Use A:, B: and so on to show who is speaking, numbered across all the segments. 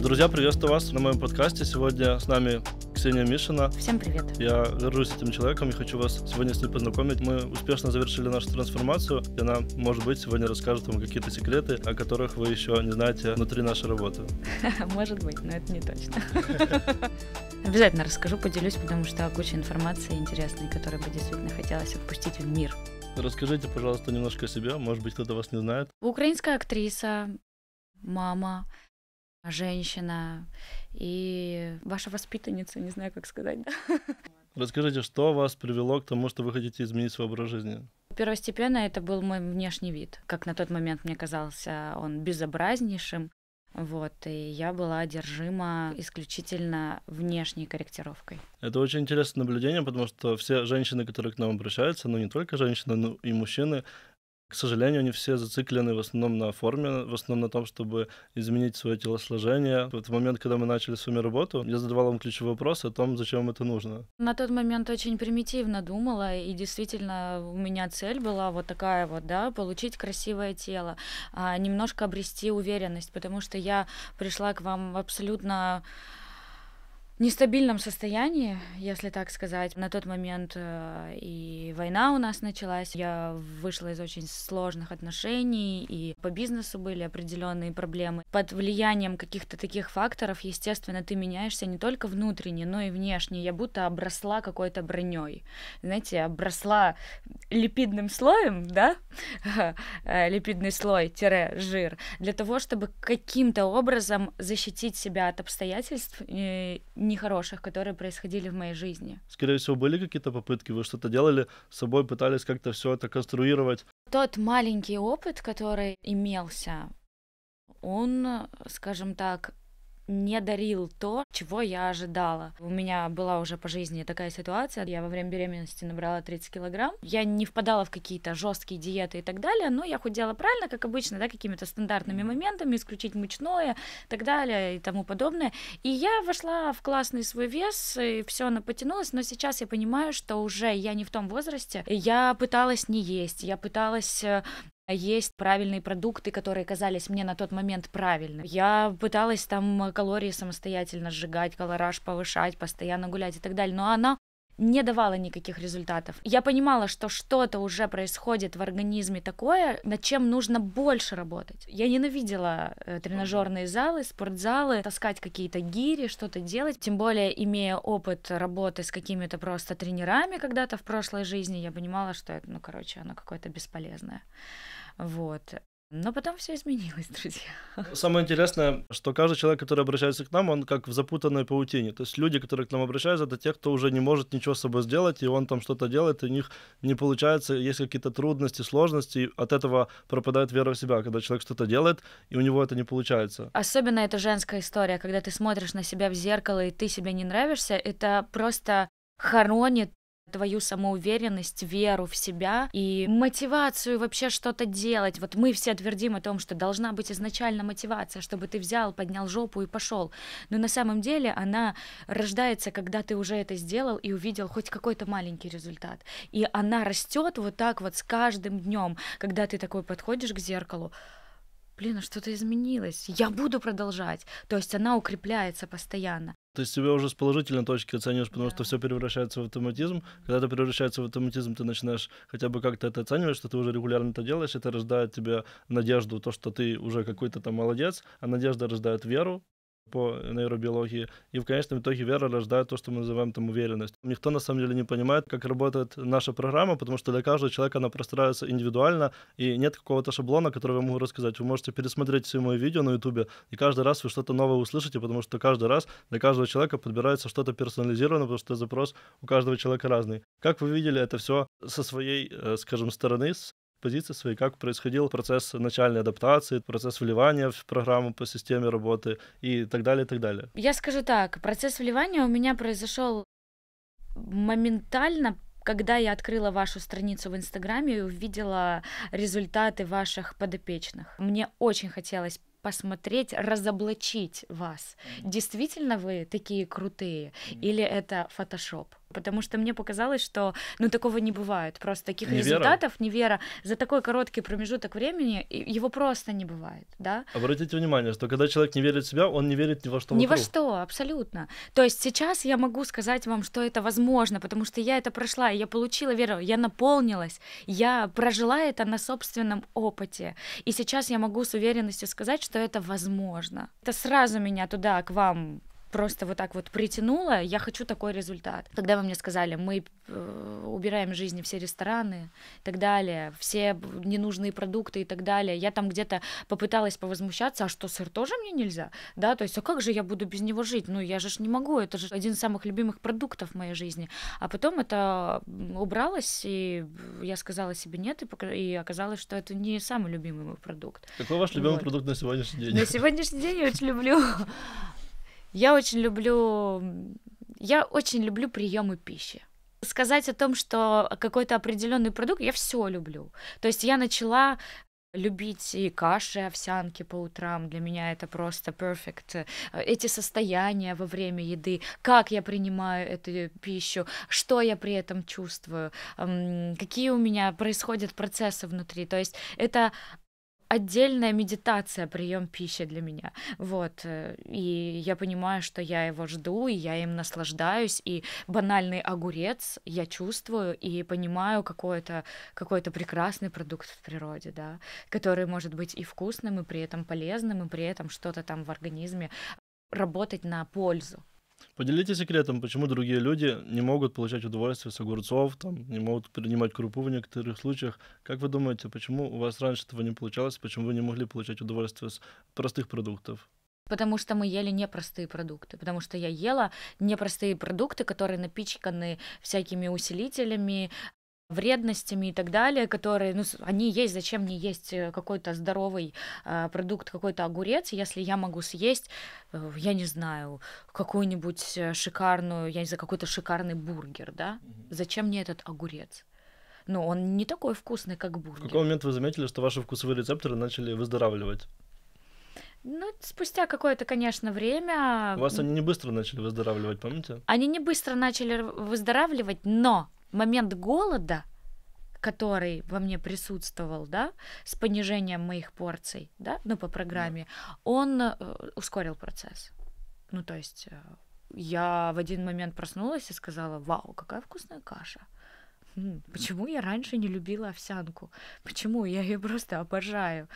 A: Друзья, приветствую вас на моем подкасте. Сегодня с нами Ксения Мишина. Всем привет. Я горжусь этим человеком и хочу вас сегодня с ним познакомить. Мы успешно завершили нашу трансформацию, и она, может быть, сегодня расскажет вам какие-то секреты, о которых вы еще не знаете внутри нашей работы.
B: Может быть, но это не точно. Обязательно расскажу, поделюсь, потому что куча информации интересной, которую бы действительно хотелось отпустить в мир.
A: Расскажите, пожалуйста, немножко о себе. Может быть, кто-то вас не знает.
B: Украинская актриса, мама, женщина и ваша воспитанница, не знаю, как сказать.
A: Расскажите, что вас привело к тому, что вы хотите изменить свой образ жизни?
B: Первостепенно это был мой внешний вид. Как на тот момент мне казался он безобразнейшим. Вот, и я была одержима исключительно внешней корректировкой.
A: Это очень интересное наблюдение, потому что все женщины, которые к нам обращаются, ну не только женщины, но и мужчины, к сожалению, они все зациклены в основном на форме, в основном на том, чтобы изменить свое телосложение. В тот момент, когда мы начали с вами работу, я задавала вам ключевой вопрос о том, зачем это нужно.
B: На тот момент очень примитивно думала, и действительно у меня цель была вот такая вот, да, получить красивое тело, а, немножко обрести уверенность, потому что я пришла к вам абсолютно нестабильном состоянии, если так сказать. На тот момент э, и война у нас началась. Я вышла из очень сложных отношений, и по бизнесу были определенные проблемы. Под влиянием каких-то таких факторов, естественно, ты меняешься не только внутренне, но и внешне. Я будто обросла какой-то броней. Знаете, обросла липидным слоем, да? Э, липидный слой-жир. Для того, чтобы каким-то образом защитить себя от обстоятельств, э, нехороших, которые происходили в моей жизни.
A: Скорее всего, были какие-то попытки, вы что-то делали, с собой пытались как-то все это конструировать.
B: Тот маленький опыт, который имелся, он, скажем так, не дарил то, чего я ожидала. У меня была уже по жизни такая ситуация. Я во время беременности набрала 30 килограмм. Я не впадала в какие-то жесткие диеты и так далее, но я худела правильно, как обычно, да, какими-то стандартными моментами, исключить мучное и так далее и тому подобное. И я вошла в классный свой вес, и все оно потянулась. но сейчас я понимаю, что уже я не в том возрасте. Я пыталась не есть, я пыталась э, а есть правильные продукты, которые казались мне на тот момент правильными. Я пыталась там э, калории самостоятельно сжигать, колораж повышать, постоянно гулять и так далее, но она не давала никаких результатов. Я понимала, что что-то уже происходит в организме такое, над чем нужно больше работать. Я ненавидела э, тренажерные залы, спортзалы, таскать какие-то гири, что-то делать. Тем более, имея опыт работы с какими-то просто тренерами когда-то в прошлой жизни, я понимала, что это, ну, короче, оно какое-то бесполезное. Вот. Но потом все изменилось, друзья. Ну,
A: самое интересное, что каждый человек, который обращается к нам, он как в запутанной паутине. То есть люди, которые к нам обращаются, это те, кто уже не может ничего с собой сделать, и он там что-то делает, и у них не получается, есть какие-то трудности, сложности, и от этого пропадает вера в себя, когда человек что-то делает, и у него это не получается.
B: Особенно это женская история, когда ты смотришь на себя в зеркало, и ты себе не нравишься, это просто хоронит твою самоуверенность, веру в себя и мотивацию вообще что-то делать. Вот мы все твердим о том, что должна быть изначально мотивация, чтобы ты взял, поднял жопу и пошел. Но на самом деле она рождается, когда ты уже это сделал и увидел хоть какой-то маленький результат. И она растет вот так вот с каждым днем, когда ты такой подходишь к зеркалу блин, а что-то изменилось, я буду продолжать. То есть она укрепляется постоянно.
A: То есть тебя уже с положительной точки оцениваешь, потому да. что все превращается в автоматизм. Когда это превращается в автоматизм, ты начинаешь хотя бы как-то это оценивать, что ты уже регулярно это делаешь, это рождает тебе надежду, то, что ты уже какой-то там молодец, а надежда рождает веру, по нейробиологии. И в конечном итоге вера рождает то, что мы называем там уверенность. Никто на самом деле не понимает, как работает наша программа, потому что для каждого человека она простраивается индивидуально, и нет какого-то шаблона, который я могу рассказать. Вы можете пересмотреть все мои видео на YouTube, и каждый раз вы что-то новое услышите, потому что каждый раз для каждого человека подбирается что-то персонализированное, потому что запрос у каждого человека разный. Как вы видели, это все со своей, э, скажем, стороны, с позиции своей, как происходил процесс начальной адаптации, процесс вливания в программу по системе работы и так далее, и так далее.
B: Я скажу так, процесс вливания у меня произошел моментально когда я открыла вашу страницу в Инстаграме и увидела результаты ваших подопечных. Мне очень хотелось посмотреть, разоблачить вас. Действительно вы такие крутые или это фотошоп? потому что мне показалось, что, ну, такого не бывает, просто таких невера. результатов невера за такой короткий промежуток времени его просто не бывает, да?
A: Обратите внимание, что когда человек не верит в себя, он не верит ни во что. Ни вокруг. во
B: что, абсолютно. То есть сейчас я могу сказать вам, что это возможно, потому что я это прошла, я получила веру, я наполнилась, я прожила это на собственном опыте, и сейчас я могу с уверенностью сказать, что это возможно. Это сразу меня туда к вам просто вот так вот притянуло, я хочу такой результат. Когда вы мне сказали, мы э, убираем из жизни все рестораны и так далее, все ненужные продукты и так далее, я там где-то попыталась повозмущаться, а что, сыр тоже мне нельзя? Да, то есть, а как же я буду без него жить? Ну, я же ж не могу, это же один из самых любимых продуктов в моей жизни. А потом это убралось, и я сказала себе нет, и оказалось, что это не самый любимый мой продукт.
A: Какой ваш любимый вот. продукт на сегодняшний день? На
B: сегодняшний день я очень люблю я очень люблю... Я очень люблю приемы пищи сказать о том, что какой-то определенный продукт, я все люблю. То есть я начала любить и каши, овсянки по утрам. Для меня это просто perfect. Э, эти состояния во время еды, как я принимаю эту пищу, что я при этом чувствую, какие у меня происходят процессы внутри. То есть это отдельная медитация, прием пищи для меня. Вот. Э, и я понимаю, что я его жду, и я им наслаждаюсь, и банальный огурец я чувствую и понимаю какой-то какой прекрасный продукт в природе, да, который может быть и вкусным, и при этом полезным, и при этом что-то там в организме работать на пользу.
A: Поделитесь секретом, почему другие люди не могут получать удовольствие с огурцов, там, не могут принимать крупу в некоторых случаях. Как вы думаете, почему у вас раньше этого не получалось, почему вы не могли получать удовольствие с простых продуктов?
B: Потому что мы ели непростые продукты. Потому что я ела непростые продукты, которые напичканы всякими усилителями, вредностями и так далее, которые, ну, они есть, зачем мне есть э, какой-то здоровый э, продукт, какой-то огурец, если я могу съесть, э, я не знаю, какую-нибудь э, шикарную, я не знаю, какой-то шикарный бургер, да? Зачем мне этот огурец? Ну, он не такой вкусный, как бургер. В какой
A: момент вы заметили, что ваши вкусовые рецепторы начали выздоравливать?
B: Ну, спустя какое-то, конечно, время... У вас они
A: не быстро начали выздоравливать, помните?
B: Они не быстро начали выздоравливать, но момент голода, который во мне присутствовал, да, с понижением моих порций, да, ну, по программе, да. он э, ускорил процесс. Ну, то есть э, я в один момент проснулась и сказала, вау, какая вкусная каша. Хм, почему я раньше не любила овсянку? Почему я ее просто обожаю?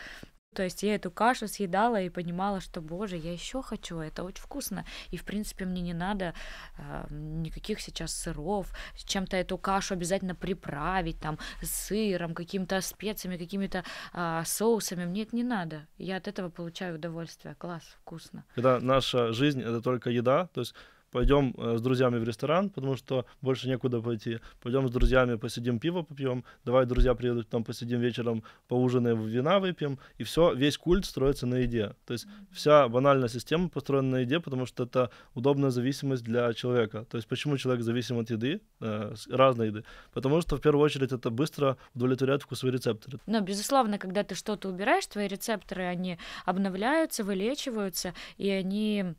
B: То есть я эту кашу съедала и понимала, что, боже, я еще хочу, это очень вкусно. И, в принципе, мне не надо э, никаких сейчас сыров, чем-то эту кашу обязательно приправить, там, сыром, какими-то специями, какими-то э, соусами. Мне это не надо. Я от этого получаю удовольствие. Класс, вкусно.
A: Когда наша жизнь — это только еда, то есть пойдем э, с друзьями в ресторан, потому что больше некуда пойти, пойдем с друзьями посидим пиво попьем, давай друзья приедут, там посидим вечером, поужинаем, вина выпьем, и все, весь культ строится на еде. То есть вся банальная система построена на еде, потому что это удобная зависимость для человека. То есть почему человек зависим от еды, э, разной еды? Потому что в первую очередь это быстро удовлетворяет вкусовые рецепторы.
B: Но, безусловно, когда ты что-то убираешь, твои рецепторы, они обновляются, вылечиваются, и они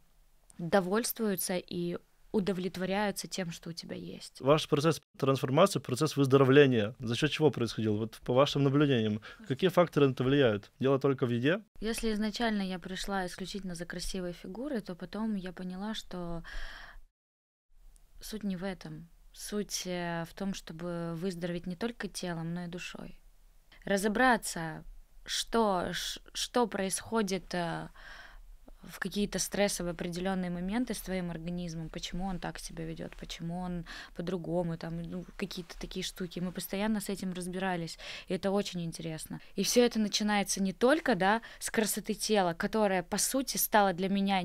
B: довольствуются и удовлетворяются тем, что у тебя есть.
A: Ваш процесс трансформации, процесс выздоровления, за счет чего происходил? Вот по вашим наблюдениям, какие факторы на это влияют? Дело только в еде?
B: Если изначально я пришла исключительно за красивой фигурой, то потом я поняла, что суть не в этом. Суть э, в том, чтобы выздороветь не только телом, но и душой. Разобраться, что, что происходит э, в какие-то стрессовые определенные моменты с твоим организмом, почему он так себя ведет, почему он по-другому, там ну, какие-то такие штуки. Мы постоянно с этим разбирались, и это очень интересно. И все это начинается не только, да, с красоты тела, которая по сути стала для меня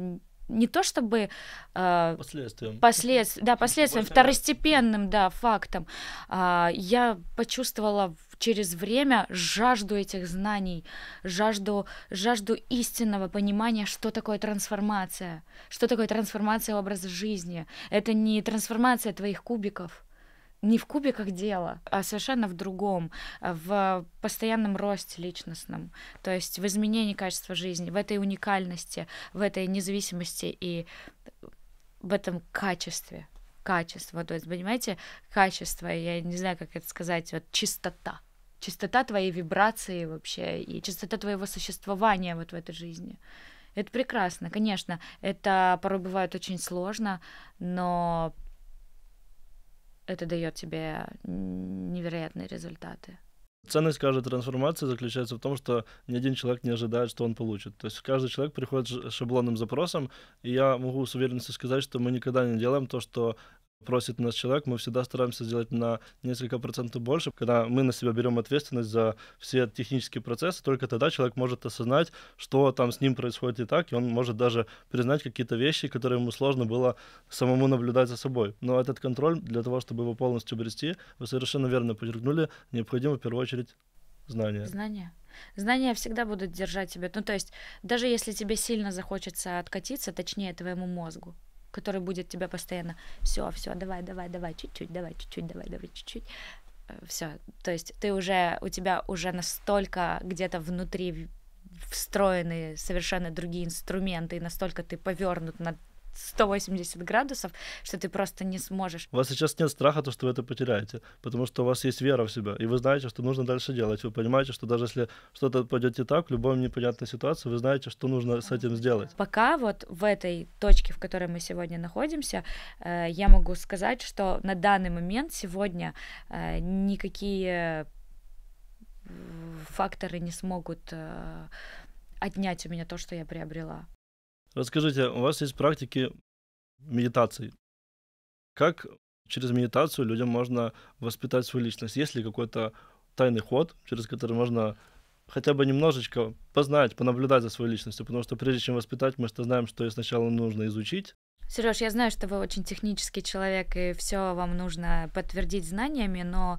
B: не то чтобы э, последствием, послед... да, последствием, второстепенным, да, фактом. Э, я почувствовала через время жажду этих знаний, жажду, жажду истинного понимания, что такое трансформация, что такое трансформация образа жизни. Это не трансформация твоих кубиков, не в кубиках дело, а совершенно в другом, в постоянном росте личностном, то есть в изменении качества жизни, в этой уникальности, в этой независимости и в этом качестве качество, то есть, понимаете, качество, я не знаю, как это сказать, вот чистота, чистота твоей вибрации вообще и чистота твоего существования вот в этой жизни. Это прекрасно, конечно, это порой бывает очень сложно, но это дает тебе невероятные результаты.
A: Ценность каждой трансформации заключается в том, что ни один человек не ожидает, что он получит. То есть каждый человек приходит с шаблонным запросом, и я могу с уверенностью сказать, что мы никогда не делаем то, что просит нас человек, мы всегда стараемся сделать на несколько процентов больше. Когда мы на себя берем ответственность за все технические процессы, только тогда человек может осознать, что там с ним происходит и так, и он может даже признать какие-то вещи, которые ему сложно было самому наблюдать за собой. Но этот контроль для того, чтобы его полностью обрести, вы совершенно верно подчеркнули, необходимо в первую очередь знания.
B: Знания. Знания всегда будут держать тебя. Ну, то есть, даже если тебе сильно захочется откатиться, точнее, твоему мозгу, который будет тебя постоянно все, все, давай, давай, давай, чуть-чуть, давай, чуть-чуть, давай, давай, чуть-чуть. Э, все. То есть ты уже, у тебя уже настолько где-то внутри встроены совершенно другие инструменты, и настолько ты повернут на 180 градусов, что ты просто не сможешь.
A: У вас сейчас нет страха, то, что вы это потеряете, потому что у вас есть вера в себя, и вы знаете, что нужно дальше делать. Вы понимаете, что даже если что-то пойдет не так, в любой непонятной ситуации, вы знаете, что нужно с этим сделать.
B: Пока вот в этой точке, в которой мы сегодня находимся, э, я могу сказать, что на данный момент сегодня э, никакие э, факторы не смогут отнять у меня то, что я приобрела.
A: Расскажите, у вас есть практики медитации. Как через медитацию людям можно воспитать свою личность? Есть ли какой-то тайный ход, через который можно хотя бы немножечко познать, понаблюдать за своей личностью, потому что прежде чем воспитать, мы что знаем, что ее сначала нужно изучить.
B: Сереж, я знаю, что вы очень технический человек, и все вам нужно подтвердить знаниями, но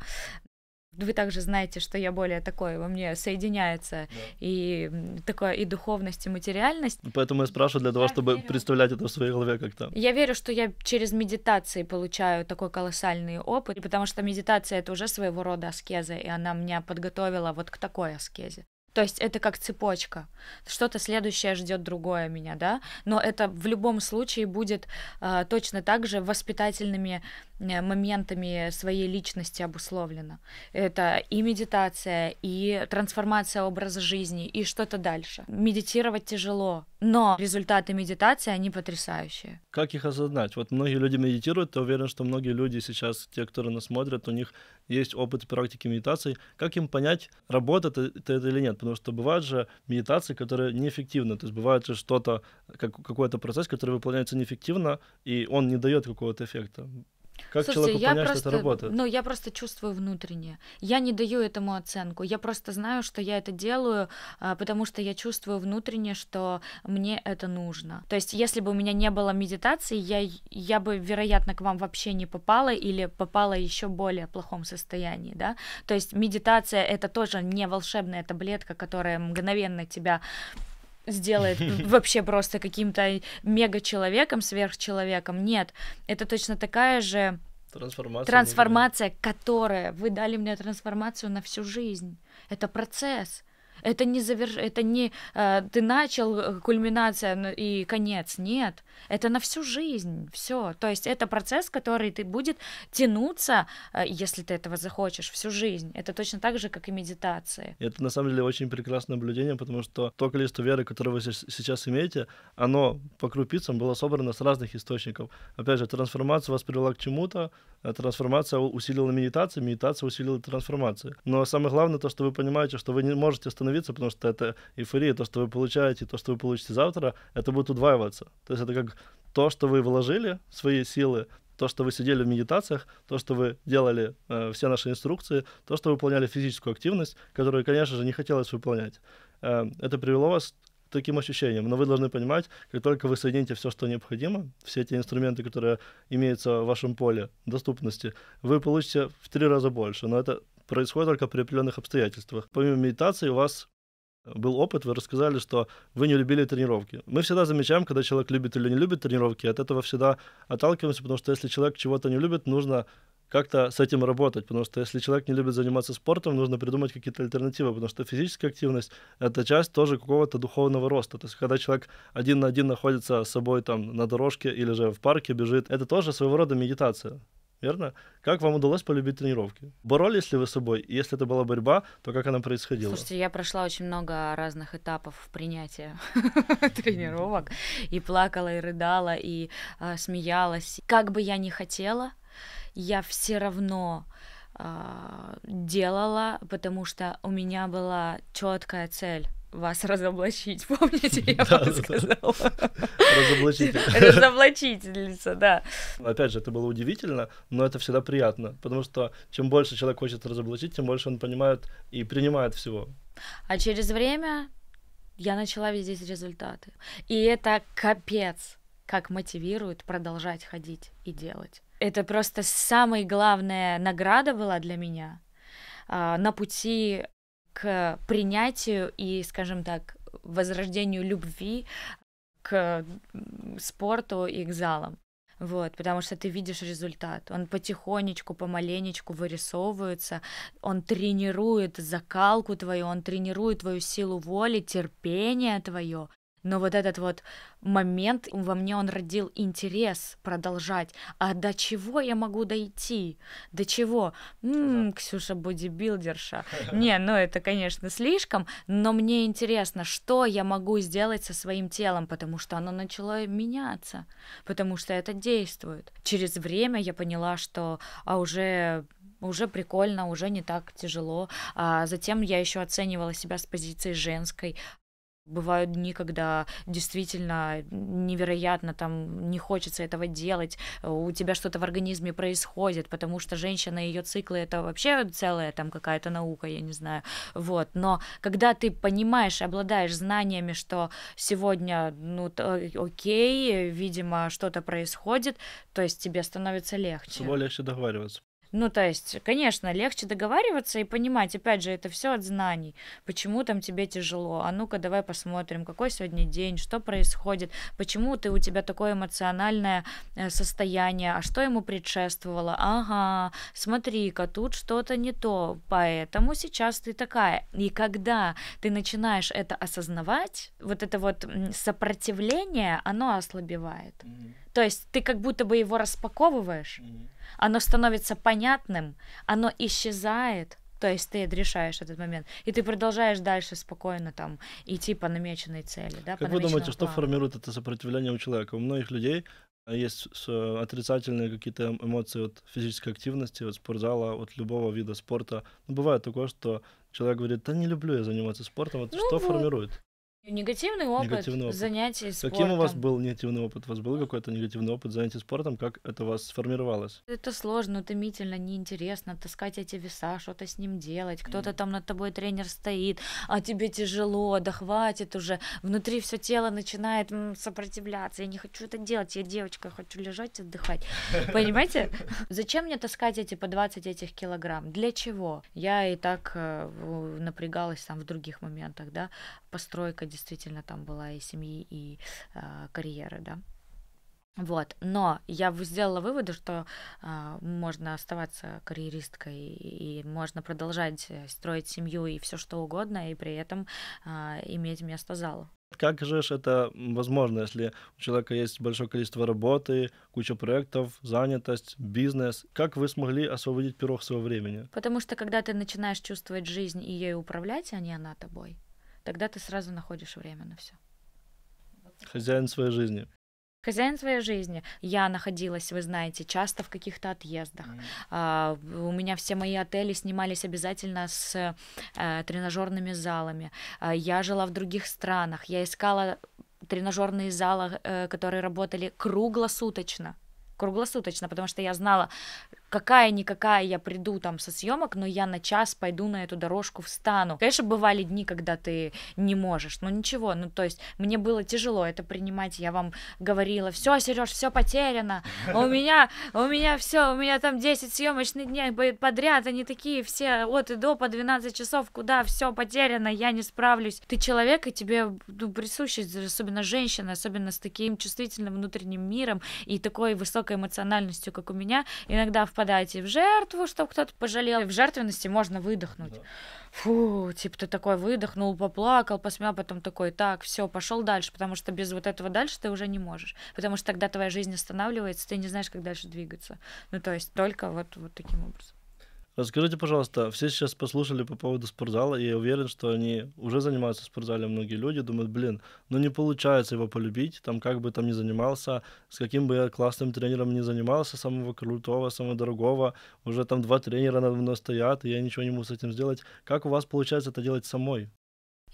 B: вы также знаете, что я более такой, во мне соединяется да. и такое и духовность, и материальность.
A: Поэтому я спрашиваю для того, я чтобы верю. представлять это в своей голове как-то.
B: Я верю, что я через медитации получаю такой колоссальный опыт, потому что медитация это уже своего рода аскеза, и она меня подготовила вот к такой аскезе. То есть это как цепочка. Что-то следующее ждет другое меня, да? Но это в любом случае будет э, точно так же воспитательными э, моментами своей личности обусловлено. Это и медитация, и трансформация образа жизни, и что-то дальше. Медитировать тяжело, но результаты медитации, они потрясающие.
A: Как их осознать? Вот многие люди медитируют, я уверен, что многие люди сейчас, те, которые нас смотрят, у них есть опыт практики медитации. Как им понять, работает это, это или нет? Потому что бывают же медитации, которые неэффективны. То есть бывает же что-то, как, какой-то процесс, который выполняется неэффективно, и он не дает какого-то эффекта. Как Слушайте, человеку я просто, что это работает? Ну,
B: я просто чувствую внутреннее. Я не даю этому оценку. Я просто знаю, что я это делаю, а, потому что я чувствую внутренне, что мне это нужно. То есть, если бы у меня не было медитации, я, я бы, вероятно, к вам вообще не попала или попала еще более плохом состоянии, да? То есть, медитация — это тоже не волшебная таблетка, которая мгновенно тебя сделает вообще просто каким-то мега-человеком, сверхчеловеком. Нет, это точно такая же трансформация, трансформация которая... Вы дали мне трансформацию на всю жизнь. Это процесс это не заверш... это не э, ты начал э, кульминация ну и конец, нет, это на всю жизнь, все, то есть это процесс, который ты будет тянуться, э, если ты этого захочешь, всю жизнь, это точно так же, как и медитация.
A: Это на самом деле очень прекрасное наблюдение, потому что то количество веры, которое вы сейчас имеете, оно по крупицам было собрано с разных источников. Опять же, трансформация вас привела к чему-то, э, трансформация усилила медитацию, медитация усилила трансформацию. Но самое главное то, что вы понимаете, что вы не можете остановиться остановиться, потому что это эйфория, то, что вы получаете, то, что вы получите завтра, это будет удваиваться. То есть это как то, что вы вложили, свои силы, то, что вы сидели в медитациях, то, что вы делали э, все наши инструкции, то, что вы выполняли физическую активность, которую, конечно же, не хотелось выполнять. Э, это привело вас к таким ощущениям. Но вы должны понимать, как только вы соедините все, что необходимо, все эти инструменты, которые имеются в вашем поле доступности, вы получите в три раза больше. Но это происходит только при определенных обстоятельствах. Помимо медитации у вас был опыт, вы рассказали, что вы не любили тренировки. Мы всегда замечаем, когда человек любит или не любит тренировки, от этого всегда отталкиваемся, потому что если человек чего-то не любит, нужно как-то с этим работать, потому что если человек не любит заниматься спортом, нужно придумать какие-то альтернативы, потому что физическая активность — это часть тоже какого-то духовного роста. То есть когда человек один на один находится с собой там на дорожке или же в парке бежит, это тоже своего рода медитация верно? Как вам удалось полюбить тренировки? Боролись ли вы с собой? И если это была борьба, то как она происходила? Слушайте,
B: я прошла очень много разных этапов принятия тренировок. И плакала, и рыдала, и а, смеялась. Как бы я ни хотела, я все равно а, делала, потому что у меня была четкая цель вас разоблачить, помните, я вам сказала? Разоблачить. Разоблачительница, да.
A: Ну, опять же, это было удивительно, но это всегда приятно, потому что чем больше человек хочет разоблачить, тем больше он понимает и принимает всего.
B: А через время я начала видеть результаты. И это капец, как мотивирует продолжать ходить и делать. Это просто самая главная награда была для меня а, на пути к принятию и, скажем так, возрождению любви к спорту и к залам. Вот, потому что ты видишь результат. Он потихонечку, помаленечку вырисовывается, он тренирует закалку твою, он тренирует твою силу воли, терпение твое но вот этот вот момент во мне он родил интерес продолжать. А до чего я могу дойти? До чего? М-м, Ксюша бодибилдерша. Не, ну это, конечно, слишком, но мне интересно, что я могу сделать со своим телом, потому что оно начало меняться, потому что это действует. Через время я поняла, что а уже уже прикольно, уже не так тяжело. А затем я еще оценивала себя с позиции женской. Бывают дни, когда действительно невероятно там не хочется этого делать, у тебя что-то в организме происходит, потому что женщина и ее циклы это вообще целая там какая-то наука, я не знаю. Вот. Но когда ты понимаешь, обладаешь знаниями, что сегодня, ну, окей, видимо, что-то происходит, то есть тебе становится легче. С собой
A: легче договариваться.
B: Ну, то есть, конечно, легче договариваться и понимать, опять же, это все от знаний. Почему там тебе тяжело? А ну-ка, давай посмотрим, какой сегодня день, что происходит, почему ты у тебя такое эмоциональное э, состояние, а что ему предшествовало? Ага, смотри-ка, тут что-то не то, поэтому сейчас ты такая. И когда ты начинаешь это осознавать, вот это вот сопротивление, оно ослабевает. Mm-hmm. То есть ты как будто бы его распаковываешь. Mm-hmm оно становится понятным, оно исчезает, то есть ты решаешь этот момент, и ты продолжаешь дальше спокойно там идти по намеченной цели. Да, как вы думаете, плану. что формирует
A: это сопротивление у человека? У многих людей а, есть отрицательные какие-то эм, эмоции от физической активности, от спортзала, от любого вида спорта. Но ну, бывает такое, что человек говорит, да не люблю я заниматься спортом, вот ну, что вот. формирует?
B: Негативный опыт, негативный опыт. занятий спортом. Каким у вас был
A: негативный опыт? У вас был какой-то негативный опыт занятий спортом? Как это у вас сформировалось?
B: Это сложно, утомительно, неинтересно. Таскать эти веса, что-то с ним делать. Кто-то mm. там над тобой тренер стоит, а тебе тяжело, да хватит уже. Внутри все тело начинает сопротивляться. Я не хочу это делать, я девочка, хочу лежать, отдыхать. Понимаете? Зачем мне таскать эти по 20 этих килограмм? Для чего? Я и так э, напрягалась там в других моментах, да? Постройка, действительно там была и семьи, и э, карьеры, да. Вот, но я сделала выводы, что э, можно оставаться карьеристкой и, и можно продолжать э, строить семью и все что угодно, и при этом э, иметь место залу.
A: Как же это возможно, если у человека есть большое количество работы, куча проектов, занятость, бизнес? Как вы смогли освободить пирог своего времени?
B: Потому что когда ты начинаешь чувствовать жизнь и ею управлять, а не она тобой, тогда ты сразу находишь время на все.
A: Хозяин своей жизни.
B: Хозяин своей жизни. Я находилась, вы знаете, часто в каких-то отъездах. Mm. А, у меня все мои отели снимались обязательно с а, тренажерными залами. А, я жила в других странах. Я искала тренажерные залы, э, которые работали круглосуточно круглосуточно, потому что я знала, какая-никакая я приду там со съемок, но я на час пойду на эту дорожку, встану. Конечно, бывали дни, когда ты не можешь, но ничего, ну то есть мне было тяжело это принимать, я вам говорила, все, Сереж, все потеряно, у меня, у меня все, у меня там 10 съемочных дней подряд, они такие все от и до по 12 часов, куда все потеряно, я не справлюсь. Ты человек, и тебе ну, присуща, особенно женщина, особенно с таким чувствительным внутренним миром и такой высокой высокой эмоциональностью, как у меня, иногда впадаете в жертву, чтобы кто-то пожалел. В жертвенности можно выдохнуть. Да. Фу, типа ты такой выдохнул, поплакал, посмеял, потом такой, так, все, пошел дальше, потому что без вот этого дальше ты уже не можешь, потому что тогда твоя жизнь останавливается, ты не знаешь, как дальше двигаться. Ну, то есть только вот, вот таким образом.
A: Расскажите, пожалуйста, все сейчас послушали по поводу спортзала, и я уверен, что они уже занимаются в спортзале, многие люди думают, блин, ну не получается его полюбить, там как бы там ни занимался, с каким бы я классным тренером ни занимался, самого крутого, самого дорогого, уже там два тренера надо мной стоят, и я ничего не могу с этим сделать. Как у вас получается это делать самой?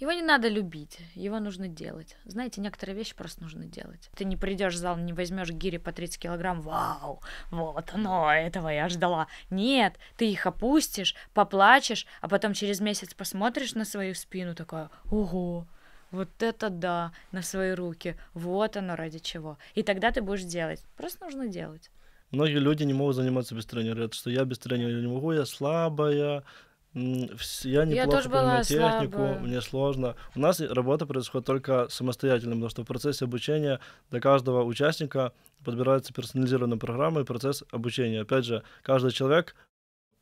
B: Его не надо любить, его нужно делать. Знаете, некоторые вещи просто нужно делать. Ты не придешь в зал, не возьмешь гири по 30 килограмм, вау, вот оно, этого я ждала. Нет, ты их опустишь, поплачешь, а потом через месяц посмотришь на свою спину, такое, ого, вот это да, на свои руки, вот оно ради чего. И тогда ты будешь делать, просто нужно делать.
A: Многие люди не могут заниматься без тренера. Это что я без тренера не могу, я слабая, я не плохо понимаю технику, слабая. мне сложно. У нас работа происходит только самостоятельно, потому что в процессе обучения для каждого участника подбирается персонализированная программа и процесс обучения. Опять же, каждый человек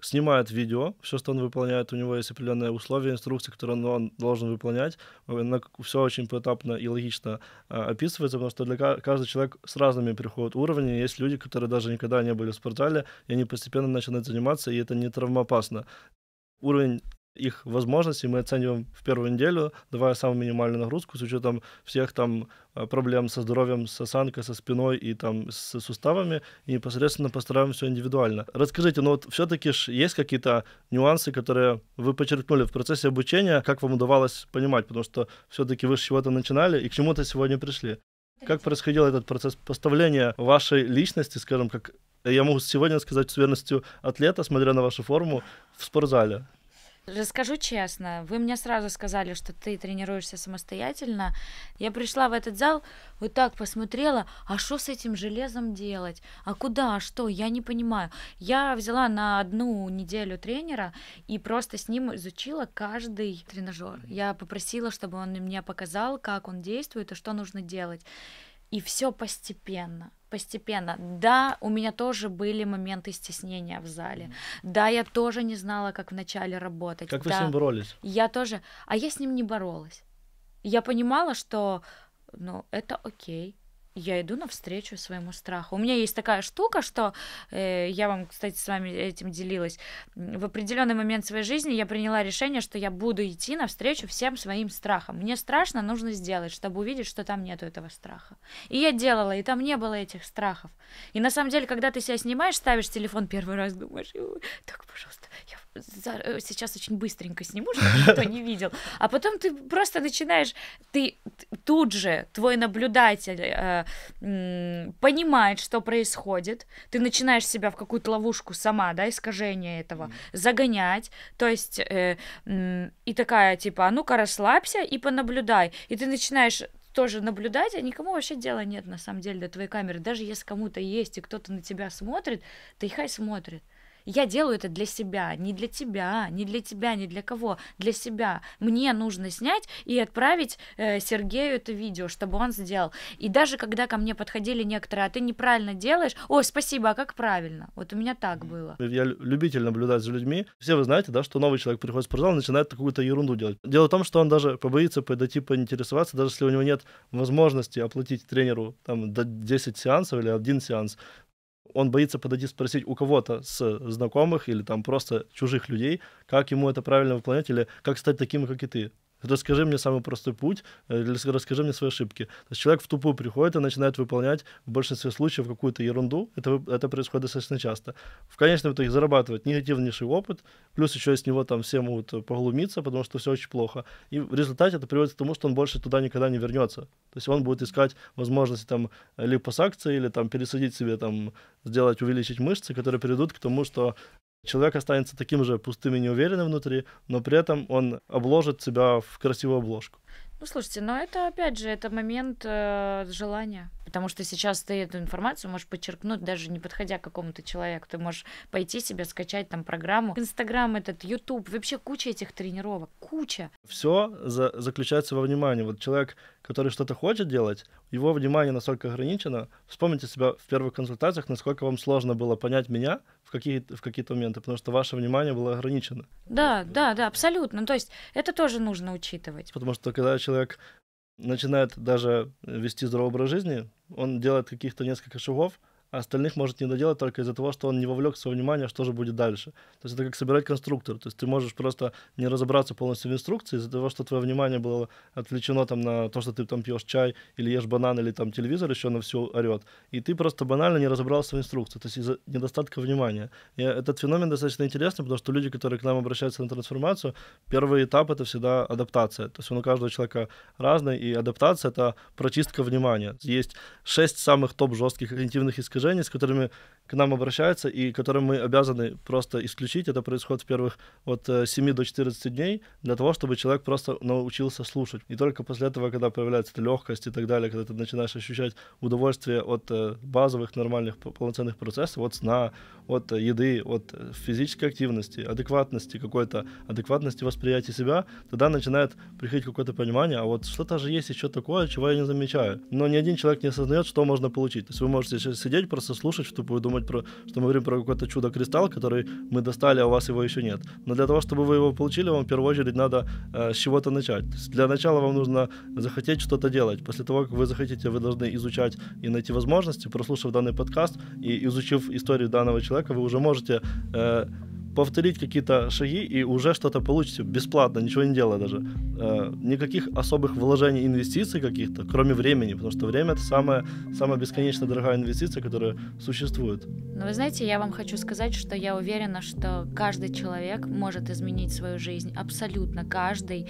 A: снимает видео, все, что он выполняет, у него есть определенные условия, инструкции, которые он, он должен выполнять. Она все очень поэтапно и логично а, описывается, потому что для каждый человек с разными приходят уровни. Есть люди, которые даже никогда не были в спортзале, и они постепенно начинают заниматься, и это не травмоопасно уровень их возможностей мы оцениваем в первую неделю, давая самую минимальную нагрузку с учетом всех там э, проблем со здоровьем, со санкой со спиной и там с суставами, и непосредственно постараемся все индивидуально. Расскажите, ну вот все-таки ж есть какие-то нюансы, которые вы подчеркнули в процессе обучения, как вам удавалось понимать, потому что все-таки вы с чего-то начинали и к чему-то сегодня пришли. Как происходил этот процесс поставления вашей личности, скажем, как Э, я могу сегодня сказать с уверенностью атлета, смотря на вашу форму, в спортзале.
B: Расскажу честно, вы мне сразу сказали, что ты тренируешься самостоятельно. Я пришла в этот зал, вот так посмотрела, а что с этим железом делать? А куда, а что? Я не понимаю. Я взяла на одну неделю тренера и просто с ним изучила каждый тренажер. Я попросила, чтобы он мне показал, как он действует и что нужно делать. И все постепенно постепенно. Да, у меня тоже были моменты стеснения в зале. mm Да, я тоже не знала, как вначале работать. Как да, вы с ним боролись? Я тоже. А я с ним не боролась. Я понимала, что ну, это окей я иду навстречу своему страху. У меня есть такая штука, что э, я вам, кстати, с вами этим делилась. В определенный момент своей жизни я приняла решение, что я буду идти навстречу всем своим страхам. Мне страшно, нужно сделать, чтобы увидеть, что там нету этого страха. И я делала, и там не было этих страхов. И на самом деле, когда ты себя снимаешь, ставишь телефон первый раз, думаешь, так, пожалуйста, я Э, сейчас очень быстренько сниму, чтобы никто не видел. А потом ты просто начинаешь, ты тут же, твой наблюдатель э, понимает, что происходит, ты начинаешь себя в какую-то ловушку сама, да, искажение этого, загонять, то есть, э, м, и такая, типа, а ну-ка расслабься и понаблюдай, и ты начинаешь тоже наблюдать, а никому вообще дела нет, на самом деле, до твоей камеры. Даже если кому-то есть, и кто-то на тебя смотрит, ты хай смотрит. Я делаю это для себя, не для тебя, не для тебя, не для кого, для себя. Мне нужно снять и отправить э, Сергею это видео, чтобы он сделал. И даже когда ко мне подходили некоторые, а ты неправильно делаешь, ой, спасибо, а как правильно? Вот у меня так было.
A: Я любитель наблюдать за людьми. Все вы знаете, да, что новый человек приходит в спортзал, начинает какую-то ерунду делать. Дело в том, что он даже побоится подойти типа поинтересоваться, даже если у него нет возможности оплатить тренеру там до 10 сеансов или один сеанс, он боится подойти спросить у кого-то с знакомых или там просто чужих людей, как ему это правильно выполнять или как стать таким, как и ты. Расскажи мне самый простой путь, э, расскажи мне свои ошибки. То есть человек в тупую приходит и начинает выполнять в большинстве случаев какую-то ерунду. Это, это происходит достаточно часто. В конечном итоге зарабатывает негативнейший опыт, плюс еще из него там все могут э, поглумиться, потому что все очень плохо. И в результате это приводит к тому, что он больше туда никогда не вернется. То есть он будет искать возможности там липосакции или там пересадить себе, там, сделать, увеличить мышцы, которые приведут к тому, что Человек останется таким же пустым и неуверенным внутри, но при этом он обложит себя в красивую обложку.
B: Ну, слушайте, но это опять же, это момент э, желания. Потому что сейчас ты эту информацию можешь подчеркнуть, даже не подходя к какому-то человеку. Ты можешь пойти себе скачать там программу. Инстаграм этот, Ютуб, вообще куча этих тренировок, куча.
A: Все за заключается во внимании. Вот человек, который что-то хочет делать, его внимание настолько ограничено. Вспомните себя в первых консультациях, насколько вам сложно было понять меня в какие в какие то моменты, потому что ваше внимание было ограничено.
B: Да, да, да, абсолютно. То есть это тоже нужно учитывать.
A: Потому что когда человек начинает даже э, вести здоровый образ жизни, он делает каких-то несколько шагов, а остальных может не доделать только из-за того, что он не вовлек свое внимание, что же будет дальше. То есть это как собирать конструктор. То есть ты можешь просто не разобраться полностью в инструкции из-за того, что твое внимание было отвлечено там на то, что ты там пьешь чай или ешь банан или там телевизор еще на всю орет. И ты просто банально не разобрался в инструкции, то есть из-за недостатка внимания. И этот феномен достаточно интересный, потому что люди, которые к нам обращаются на трансформацию, первый этап — это всегда адаптация. То есть он у каждого человека разный, и адаптация — это прочистка внимания. Есть шесть самых топ жестких когнитивных искажений искажений, с которыми к нам обращаются и которым мы обязаны просто исключить. Это происходит в первых от 7 э, до 14 дней для того, чтобы человек просто научился слушать. И только после этого, когда появляется эта легкость и так далее, когда ты начинаешь ощущать удовольствие от э, базовых нормальных полноценных процессов, от сна, от еды, от физической активности, адекватности какой-то, адекватности восприятия себя, тогда начинает приходить какое-то понимание, а вот что-то же есть еще такое, чего я не замечаю. Но ни один человек не осознает, что можно получить. То есть вы можете сидеть, слушать, просто слушать, чтобы вы думать, про, что мы говорим про какое-то чудо-кристалл, который мы достали, а у вас его еще нет. Но для того, чтобы вы его получили, вам в первую очередь надо э, с чего-то начать. Для начала вам нужно захотеть что-то делать. После того, как вы захотите, вы должны изучать и найти возможности. Прослушав данный подкаст и изучив историю данного человека, вы уже можете... Э, повторить какие-то шаги и уже что-то получите бесплатно, ничего не делая даже. Э, никаких особых вложений, инвестиций каких-то, кроме времени, потому что время это самая, самая бесконечно дорогая инвестиция, которая существует.
B: Но вы знаете, я вам хочу сказать, что я уверена, что каждый человек может изменить свою жизнь, абсолютно каждый.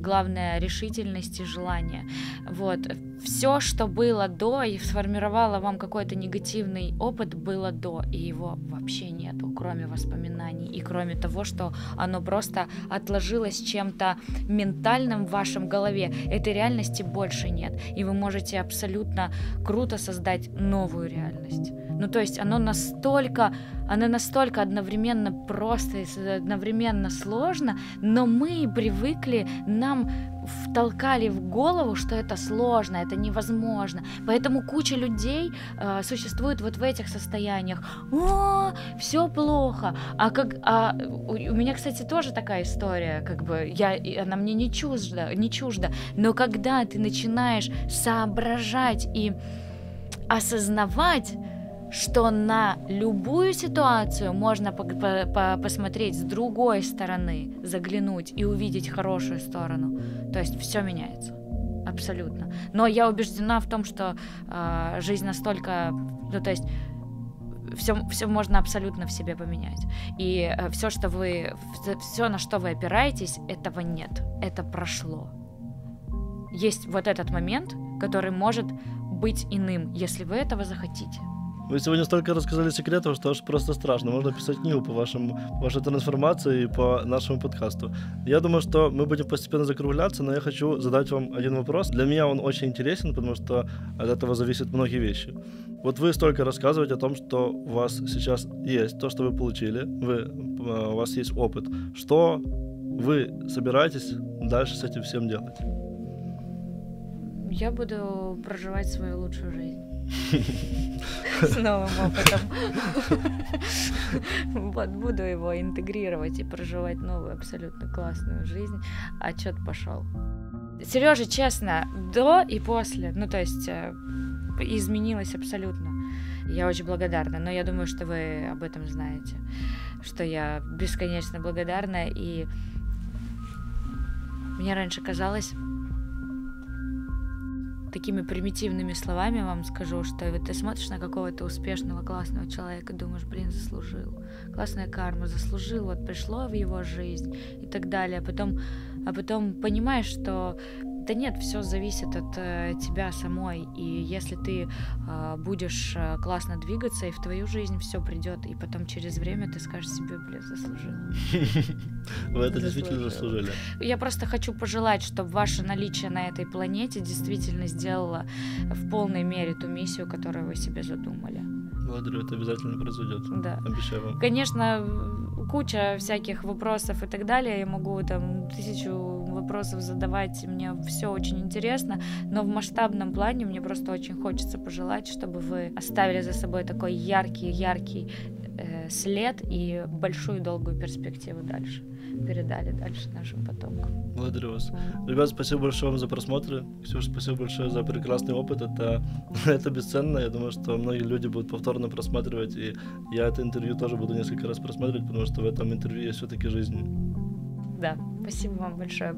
B: Главное решительность и желание. Вот все, что было до и сформировало вам какой-то негативный опыт, было до, и его вообще нету, кроме воспоминаний и кроме того, что оно просто отложилось чем-то ментальным в вашем голове. Этой реальности больше нет, и вы можете абсолютно круто создать новую реальность. Ну, то есть оно настолько, оно настолько одновременно просто и одновременно сложно, но мы привыкли, нам втолкали в голову, что это сложно, это невозможно. Поэтому куча людей э, существует вот в этих состояниях. О, все плохо. А как а, у, у меня, кстати, тоже такая история, как бы я она мне не чужда, не чужда. Но когда ты начинаешь соображать и осознавать что на любую ситуацию можно по по посмотреть с другой стороны, заглянуть и увидеть хорошую сторону. То есть все меняется. Абсолютно. Но я убеждена в том, что э, жизнь настолько... Ну, то есть все, все можно абсолютно в себе поменять. И э, все, что вы, все, на что вы опираетесь, этого нет. Это прошло. Есть вот этот момент, который может быть иным, если вы этого захотите.
A: Вы сегодня столько рассказали секретов, что аж просто страшно. Можно писать книгу по вашему, вашей трансформации и по нашему подкасту. Я думаю, что мы будем постепенно закругляться, но я хочу задать вам один вопрос. Для меня он очень интересен, потому что от этого зависят многие вещи. Вот вы столько рассказываете о том, что у вас сейчас есть, то, что вы получили, вы, а, у вас есть опыт. Что вы собираетесь дальше с этим всем делать?
B: Я буду проживать свою лучшую жизнь с новым опытом. Вот, буду его интегрировать и проживать новую абсолютно классную жизнь. А Отчет пошел. Сережа, честно, до и после, ну то есть э, изменилось абсолютно. Я очень благодарна, но я думаю, что вы об этом знаете, что я бесконечно благодарна и мне раньше казалось, такими примитивными словами вам скажу, что вот ты смотришь на какого-то успешного, классного человека, думаешь, блин, заслужил. Классная карма, заслужил, вот пришло в его жизнь и так далее. А потом, а потом понимаешь, что да нет, все зависит от э, тебя самой. И если ты э, будешь э, классно двигаться, и в твою жизнь все придет, и потом через время ты скажешь себе, бля, заслужила. Вы это действительно заслужили. Я просто хочу пожелать, чтобы ваше наличие на этой планете действительно сделало в полной мере ту миссию, которую вы себе задумали.
A: Благодарю, это обязательно произойдет. Да. Обещаю вам.
B: Конечно, куча всяких вопросов и так далее. Я могу там тысячу вопросов задавайте, мне все очень интересно, но в масштабном плане мне просто очень хочется пожелать, чтобы вы оставили за собой такой яркий-яркий э, след и большую долгую перспективу дальше передали дальше нашим потомкам.
A: Благодарю вас. Ребят, спасибо большое вам за просмотр. Ксюш, спасибо большое за прекрасный опыт. Это, это бесценно. Я думаю, что многие люди будут повторно просматривать. И я это интервью тоже буду несколько раз просматривать, потому что в этом интервью есть все-таки жизнь.
B: Да, спасибо вам большое.